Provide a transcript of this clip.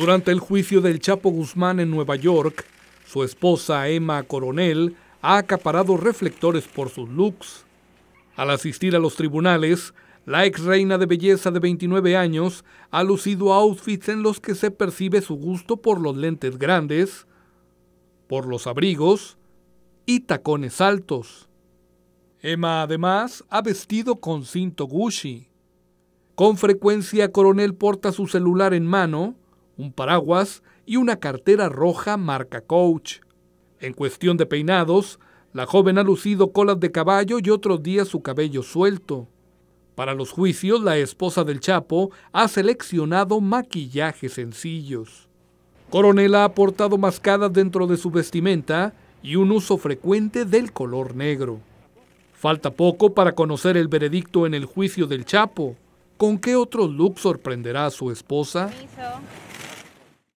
Durante el juicio del Chapo Guzmán en Nueva York, su esposa Emma Coronel ha acaparado reflectores por sus looks. Al asistir a los tribunales, la ex reina de belleza de 29 años ha lucido outfits en los que se percibe su gusto por los lentes grandes, por los abrigos y tacones altos. Emma además ha vestido con cinto Gucci. Con frecuencia Coronel porta su celular en mano un paraguas y una cartera roja marca Coach. En cuestión de peinados, la joven ha lucido colas de caballo y otros días su cabello suelto. Para los juicios, la esposa del Chapo ha seleccionado maquillajes sencillos. Coronel ha aportado mascadas dentro de su vestimenta y un uso frecuente del color negro. Falta poco para conocer el veredicto en el juicio del Chapo. ¿Con qué otro look sorprenderá a su esposa?